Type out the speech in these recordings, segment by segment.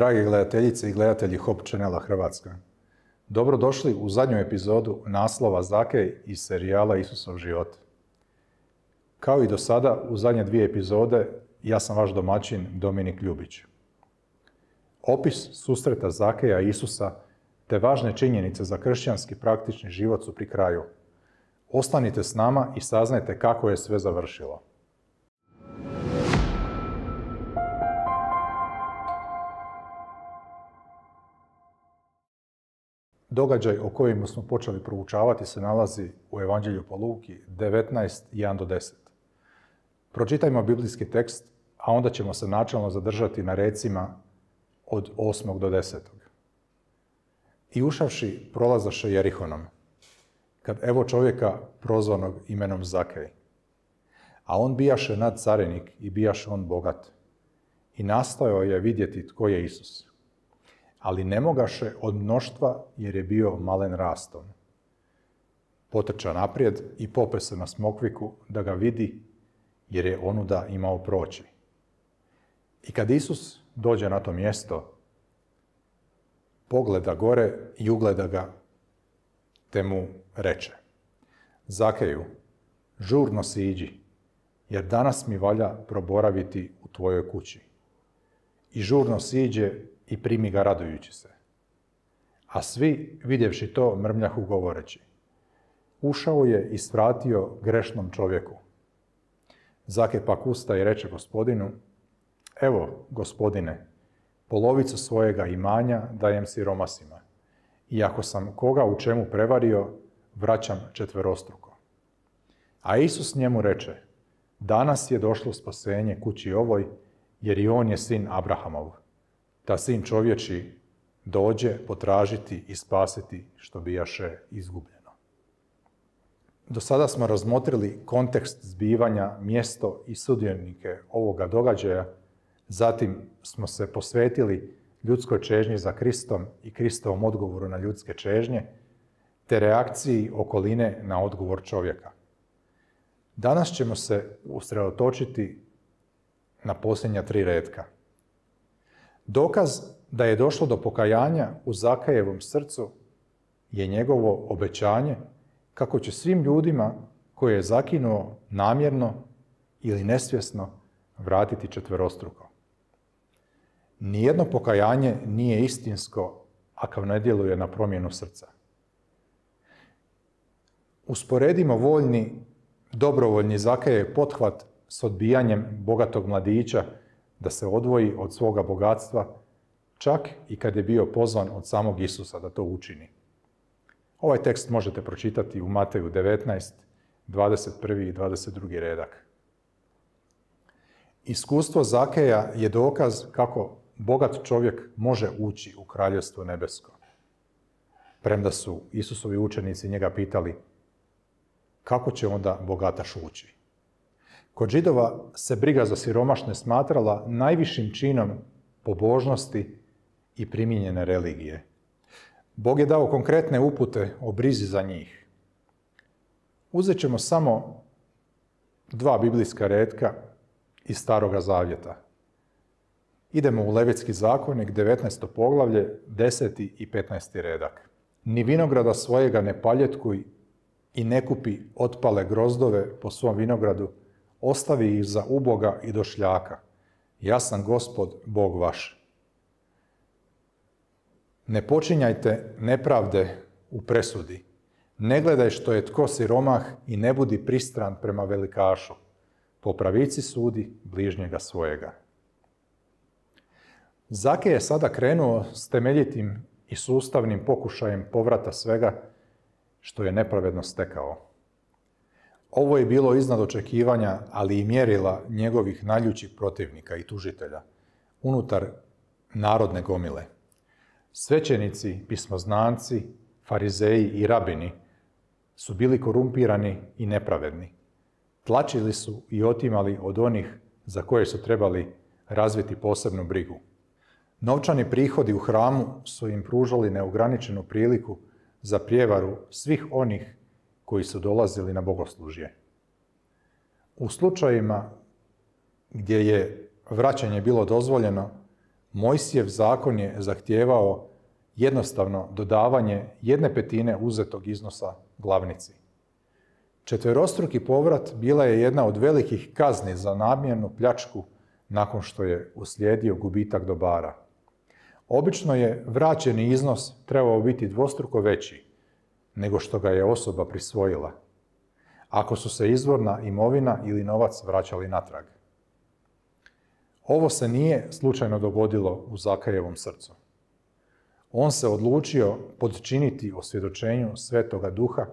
drage gledateljice i gledatelji Hop Channela Hrvatska. Dobrodošli u zadnju epizodu naslova Zake iz serijala Isusov život. Kao i do sada, u zadnje dvije epizode, ja sam vaš domaćin Dominik Ljubić. Opis susreta Zakeja i Isusa te važne činjenice za kršćanski praktični život su pri kraju. Ostanite s nama i saznajte kako je sve završilo. Događaj o kojem smo počeli proučavati se nalazi u Evanđelju po Luki 19.1-10. Pročitajmo biblijski tekst, a onda ćemo se načalno zadržati na recima od 8. do 10. I ušavši prolazaše Jerihonom, kad evo čovjeka prozvanog imenom Zakej. A on bijaše nad carenik i bijaše on bogat. I nastojao je vidjeti tko je Isus ali ne mogaše od mnoštva jer je bio malen rastom. Potrča naprijed i pope se na smokviku da ga vidi jer je onuda imao proći. I kad Isus dođe na to mjesto, pogleda gore i ugleda ga, te mu reče. Zakeju, žurno siđi, jer danas mi valja proboraviti u tvojoj kući. I žurno siđe i primi ga radujući se. A svi, vidjevši to, mrmljahu govoreći. Ušao je i svratio grešnom čovjeku. Zake pak usta i reče gospodinu, evo, gospodine, polovicu svojega imanja dajem siromasima. I ako sam koga u čemu prevario, vraćam četverostruko. A Isus njemu reče, danas je došlo spasenje kući ovoj, jer i on je sin Abrahamov da sin čovječi dođe potražiti i spasiti što bijaše izgubljeno. Do sada smo razmotrili kontekst zbivanja, mjesto i sudionike ovoga događaja, zatim smo se posvetili ljudskoj čežnji za Kristom i Kristovom odgovoru na ljudske čežnje, te reakciji okoline na odgovor čovjeka. Danas ćemo se usredotočiti na posljednja tri redka – Dokaz da je došlo do pokajanja u Zakajevom srcu je njegovo obećanje kako će svim ljudima koje je zakinuo namjerno ili nesvjesno vratiti četverostruko. Nijedno pokajanje nije istinsko ako ne djeluje na promjenu srca. Usporedimo voljni, dobrovoljni Zakajev pothvat s odbijanjem bogatog mladića da se odvoji od svoga bogatstva, čak i kad je bio pozvan od samog Isusa da to učini. Ovaj tekst možete pročitati u Mateju 19, 21. i 22. redak. Iskustvo Zakeja je dokaz kako bogat čovjek može ući u kraljevstvo nebesko. Premda su Isusovi učenici njega pitali kako će onda bogataš ući? Kod židova se briga za siromašne smatrala najvišim činom pobožnosti i primijenjene religije. Bog je dao konkretne upute o brizi za njih. Uzet ćemo samo dva biblijska redka iz Staroga Zavjeta. Idemo u Levitski zakonik, 19. poglavlje, 10. i 15. redak. Ni vinograda svojega ne paljetkuj i ne kupi otpale grozdove po svom vinogradu, ostavi ih za uboga i došljaka. Ja sam gospod, Bog vaš. Ne počinjajte nepravde u presudi. Ne gledaj što je tko siromah i ne budi pristran prema velikašu. Po pravici sudi bližnjega svojega. Zake je sada krenuo s temeljitim i sustavnim pokušajem povrata svega što je nepravedno stekao. Ovo je bilo iznad očekivanja, ali i mjerila njegovih naljućih protivnika i tužitelja, unutar narodne gomile. Svećenici, pismoznanci, farizeji i rabini su bili korumpirani i nepravedni. Tlačili su i otimali od onih za koje su trebali razviti posebnu brigu. Novčani prihodi u hramu su im pružali neograničenu priliku za prijevaru svih onih koji su dolazili na bogoslužje. U slučajima gdje je vraćanje bilo dozvoljeno, Mojsijev zakon je zahtijevao jednostavno dodavanje jedne petine uzetog iznosa glavnici. Četverostruki povrat bila je jedna od velikih kazni za namjernu pljačku nakon što je uslijedio gubitak dobara. Obično je vraćeni iznos trebao biti dvostruko veći, nego što ga je osoba prisvojila, ako su se izvorna imovina ili novac vraćali natrag. Ovo se nije slučajno dogodilo u Zakajevom srcu. On se odlučio podčiniti osvjedočenju Svetoga Duha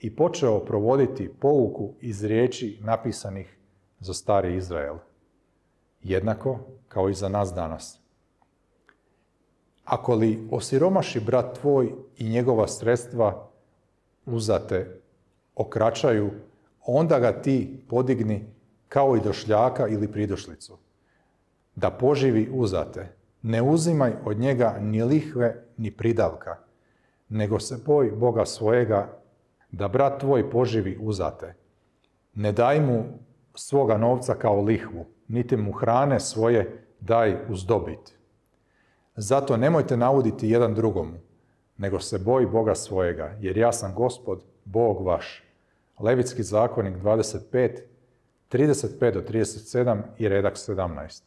i počeo provoditi pouku iz riječi napisanih za stari Izrael. Jednako kao i za nas danas. Ako li osiromaši brat tvoj i njegova sredstva uzate okračaju, onda ga ti podigni kao i došljaka ili pridošlicu. Da poživi uzate, ne uzimaj od njega ni lihve ni pridavka, nego se boj Boga svojega da brat tvoj poživi uzate. Ne daj mu svoga novca kao lihvu, niti mu hrane svoje daj uz dobit. Zato nemojte nauditi jedan drugomu, nego se boji Boga svojega, jer ja sam gospod, Bog vaš. Levitski zakonik 25, 35 do 37 i redak 17.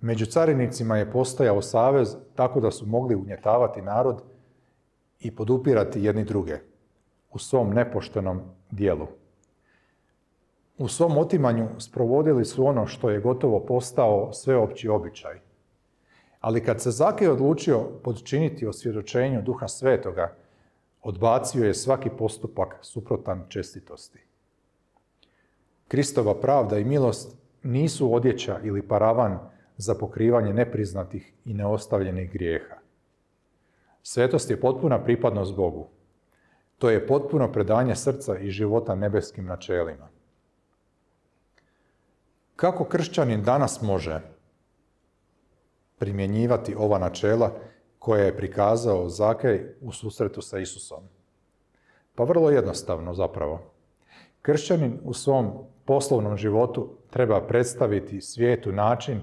Među carinicima je postajao savez tako da su mogli unjetavati narod i podupirati jedni druge u svom nepoštenom dijelu. U svom otimanju sprovodili su ono što je gotovo postao sveopći običaj – ali kad se Zakej odlučio podčiniti osvjedočenju Duha Svetoga, odbacio je svaki postupak suprotan čestitosti. Kristova pravda i milost nisu odjeća ili paravan za pokrivanje nepriznatih i neostavljenih grijeha. Svetost je potpuna pripadnost Bogu. To je potpuno predanje srca i života nebeskim načelima. Kako kršćanin danas može primjenjivati ova načela koje je prikazao Zakej u susretu sa Isusom? Pa vrlo jednostavno zapravo. Kršćanin u svom poslovnom životu treba predstaviti svijetu način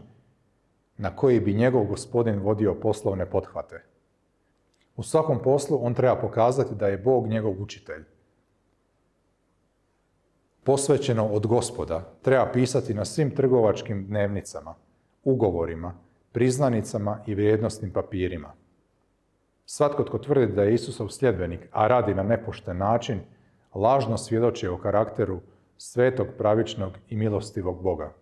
na koji bi njegov gospodin vodio poslovne pothvate. U svakom poslu on treba pokazati da je Bog njegov učitelj. Posvećeno od gospoda treba pisati na svim trgovačkim dnevnicama, ugovorima, priznanicama i vrijednostnim papirima. Svatko tko tvrdi da je Isusov sljedbenik, a radi na nepošten način, lažno svjedoči o karakteru svetog, pravičnog i milostivog Boga.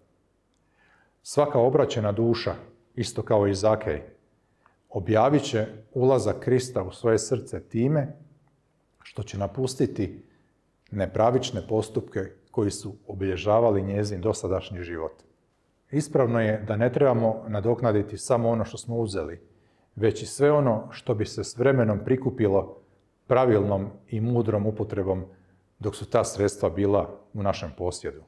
Svaka obraćena duša, isto kao i Zakej, objavit će ulazak Krista u svoje srce time što će napustiti nepravične postupke koji su obilježavali njezin dosadašnji život. Ispravno je da ne trebamo nadoknaditi samo ono što smo uzeli, već i sve ono što bi se s vremenom prikupilo pravilnom i mudrom upotrebom dok su ta sredstva bila u našem posjedu.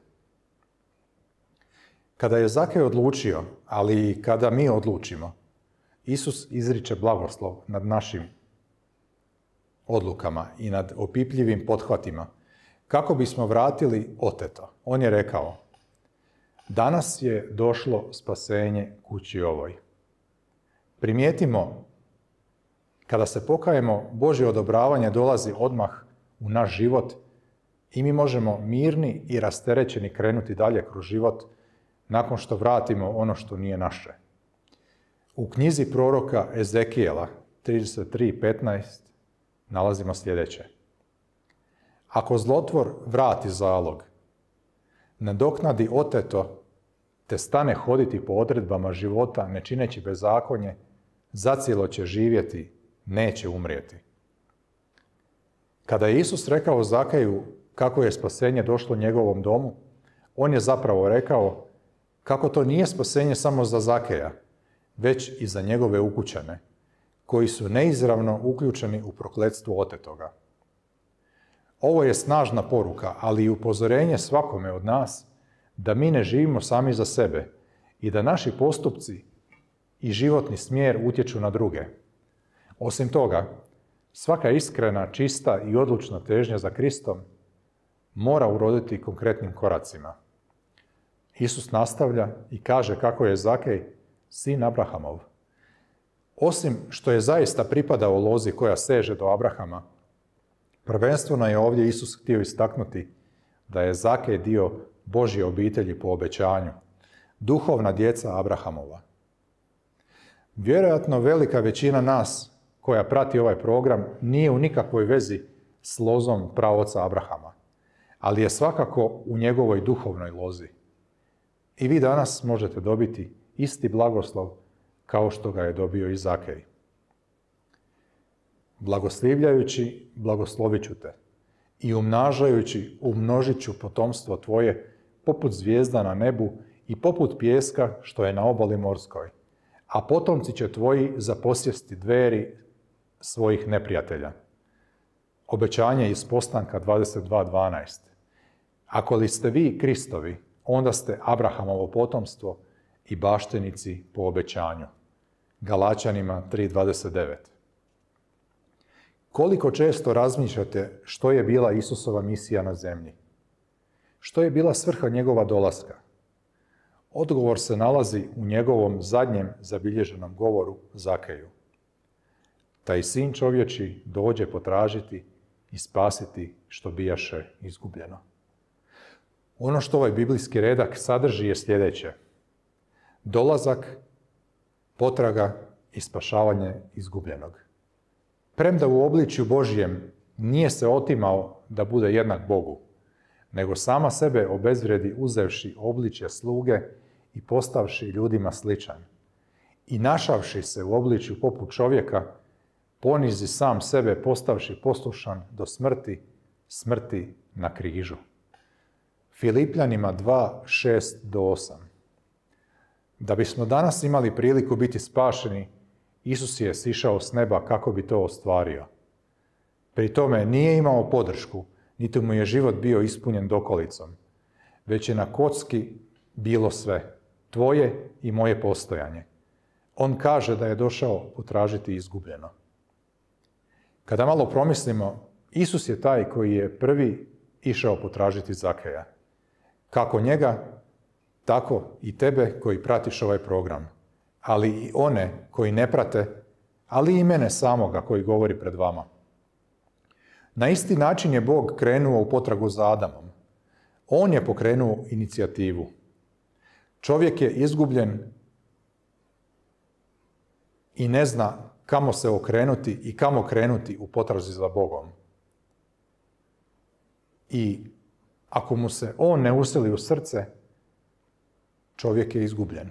Kada je Zakaj odlučio, ali i kada mi odlučimo, Isus izriče blagoslov nad našim odlukama i nad opipljivim pothvatima kako bismo vratili oteto. On je rekao, Danas je došlo spasenje kući ovoj. Primijetimo, kada se pokajemo, Božje odobravanje dolazi odmah u naš život i mi možemo mirni i rasterećeni krenuti dalje kroz život nakon što vratimo ono što nije naše. U knjizi proroka Ezekijela 33.15 nalazimo sljedeće. Ako zlotvor vrati zalog, nadoknadi oteto te stane hoditi po odredbama života, ne čineći bezakonje, zacijelo će živjeti, neće umrijeti. Kada je Isus rekao Zakaju kako je spasenje došlo njegovom domu, on je zapravo rekao kako to nije spasenje samo za Zakeja, već i za njegove ukućane, koji su neizravno uključeni u prokletstvo otetoga. Ovo je snažna poruka, ali i upozorenje svakome od nas da mi ne živimo sami za sebe i da naši postupci i životni smjer utječu na druge. Osim toga, svaka iskrena, čista i odlučna težnja za Kristom mora uroditi konkretnim koracima. Isus nastavlja i kaže kako je Zakej sin Abrahamov. Osim što je zaista pripadao lozi koja seže do Abrahama, prvenstveno je ovdje Isus htio istaknuti da je Zakej dio Božje obitelji po obećanju, duhovna djeca Abrahamova. Vjerojatno velika većina nas koja prati ovaj program nije u nikakvoj vezi s lozom pravoca Abrahama, ali je svakako u njegovoj duhovnoj lozi. I vi danas možete dobiti isti blagoslov kao što ga je dobio i Zakej. Blagoslivljajući, blagoslovit ću te i umnažajući, umnožit ću potomstvo tvoje poput zvijezda na nebu i poput pjeska što je na obali morskoj. A potomci će tvoji zaposjesti dveri svojih neprijatelja. Obećanje iz postanka 22.12. Ako li ste vi Kristovi, onda ste Abrahamovo potomstvo i baštenici po obećanju. Galačanima 3.29. Koliko često razmišljate što je bila Isusova misija na zemlji? Što je bila svrha njegova dolaska? Odgovor se nalazi u njegovom zadnjem zabilježenom govoru Zakeju. Taj sin čovječi dođe potražiti i spasiti što bijaše izgubljeno. Ono što ovaj biblijski redak sadrži je sljedeće. Dolazak, potraga i spašavanje izgubljenog. Premda u obličju Božijem nije se otimao da bude jednak Bogu, nego sama sebe obezvrijedi uzevši obličje sluge i postavši ljudima sličan. I našavši se u obličju poput čovjeka, ponizi sam sebe postavši poslušan do smrti, smrti na križu. Filipljanima 2, 6 do 8 Da bismo danas imali priliku biti spašeni, Isus je sišao s neba kako bi to ostvario. Pri tome nije imao podršku, niti mu je život bio ispunjen dokolicom, već je na kocki bilo sve, tvoje i moje postojanje. On kaže da je došao potražiti izgubljeno. Kada malo promislimo, Isus je taj koji je prvi išao potražiti Zakeja. Kako njega, tako i tebe koji pratiš ovaj program, ali i one koji ne prate, ali i mene samoga koji govori pred vama. Na isti način je Bog krenuo u potragu za Adamom. On je pokrenuo inicijativu. Čovjek je izgubljen i ne zna kamo se okrenuti i kamo krenuti u potrazi za Bogom. I ako mu se on ne usili u srce, čovjek je izgubljen.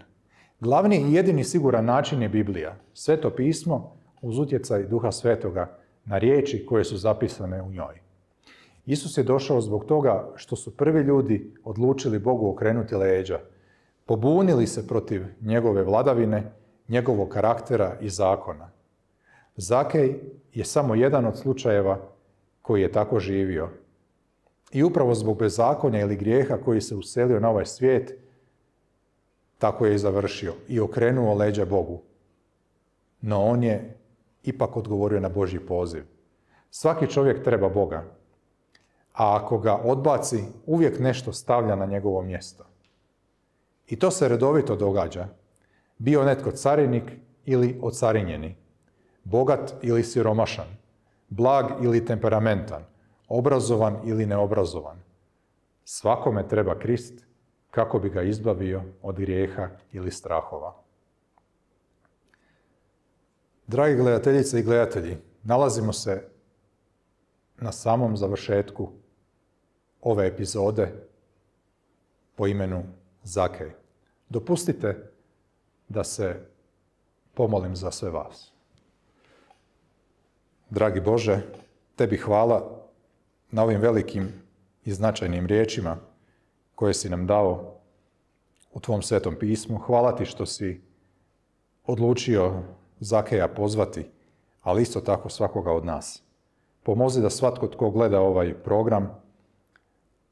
Glavni i jedini siguran način je Biblija, sveto pismo uz utjecaj Duha Svetoga na riječi koje su zapisane u njoj. Isus je došao zbog toga što su prvi ljudi odlučili Bogu okrenuti leđa, pobunili se protiv njegove vladavine, njegovog karaktera i zakona. Zakej je samo jedan od slučajeva koji je tako živio. I upravo zbog bezakonja ili grijeha koji se uselio na ovaj svijet, tako je i završio i okrenuo leđa Bogu. No on je ipak odgovorio na Božji poziv. Svaki čovjek treba Boga, a ako ga odbaci, uvijek nešto stavlja na njegovo mjesto. I to se redovito događa. Bio netko carinik ili ocarinjeni, bogat ili siromašan, blag ili temperamentan, obrazovan ili neobrazovan. Svakome treba Krist kako bi ga izbavio od grijeha ili strahova. Dragi gledateljice i gledatelji, nalazimo se na samom završetku ove epizode po imenu Zakej. Dopustite da se pomolim za sve vas. Dragi Bože, tebi hvala na ovim velikim i značajnim riječima koje si nam dao u Tvom svetom pismu. Hvala ti što si odlučio Zakeja pozvati, ali isto tako svakoga od nas. Pomozi da svatko tko gleda ovaj program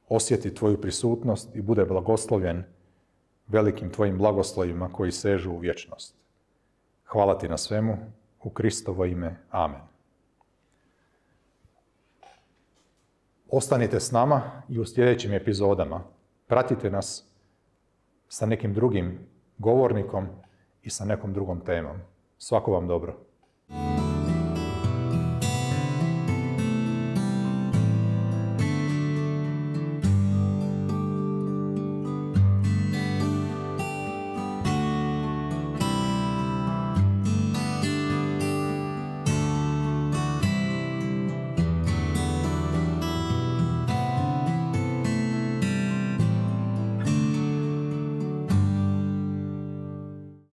osjeti tvoju prisutnost i bude blagoslovljen velikim tvojim blagoslovima koji sežu u vječnost. Hvala ti na svemu, u Kristovo ime, amen. Ostanite s nama i u sljedećim epizodama. Pratite nas sa nekim drugim govornikom i sa nekom drugom temom. Svako vam dobro.